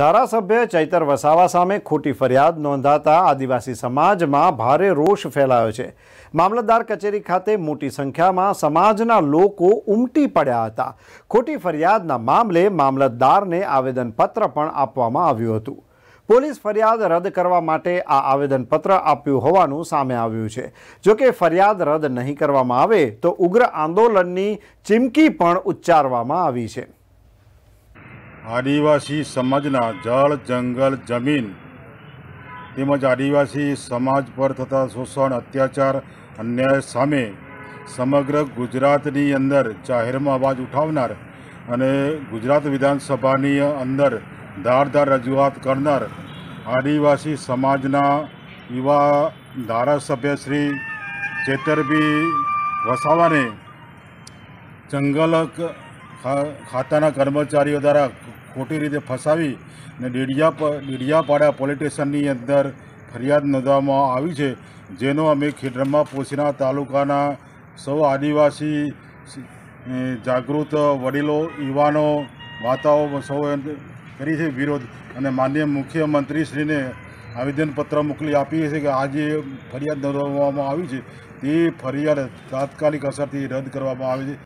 ધારાસભ્ય ચૈતર વસાવા સામે ખોટી ફરિયાદ નોંધાતા આદિવાસી સમાજમાં ભારે રોષ ફેલાયો છે મામલતદાર કચેરી ખાતે મોટી સંખ્યામાં સમાજના લોકો ઉમટી પડ્યા હતા ખોટી ફરિયાદના મામલે મામલતદારને આવેદનપત્ર પણ આપવામાં આવ્યું હતું પોલીસ ફરિયાદ રદ કરવા માટે આ આવેદનપત્ર આપ્યું હોવાનું સામે આવ્યું છે જો કે ફરિયાદ રદ નહીં કરવામાં આવે તો ઉગ્ર આંદોલનની ચીમકી પણ ઉચ્ચારવામાં આવી છે આદિવાસી સમાજના જળ જંગલ જમીન તેમજ આદિવાસી સમાજ પર થતા શોષણ અત્યાચાર અન્યાય સામે સમગ્ર ગુજરાતની અંદર જાહેરમાં અવાજ ઉઠાવનાર અને ગુજરાત વિધાનસભાની અંદર ધારધાર રજૂઆત કરનાર આદિવાસી સમાજના યુવા ધારાસભ્ય શ્રી ચેતરબી વસાવાને જંગલ ખાતાના કર્મચારીઓ દ્વારા ખોટી રીતે ફસાવી ને ડેડિયા ડેડિયાપાડા પોલીટેશનની અંદર ફરિયાદ નોંધવામાં આવી છે જેનો અમે ખેડરમાં પોસીના તાલુકાના સૌ આદિવાસી જાગૃત વડીલો યુવાનો માતાઓ સૌ કરી છે વિરોધ અને માન્ય મુખ્યમંત્રીશ્રીને આવેદનપત્ર મોકલી આપીએ છીએ કે આ જે ફરિયાદ નોંધવામાં આવી છે તે ફરિયાદ તાત્કાલિક અસરથી રદ કરવામાં આવી છે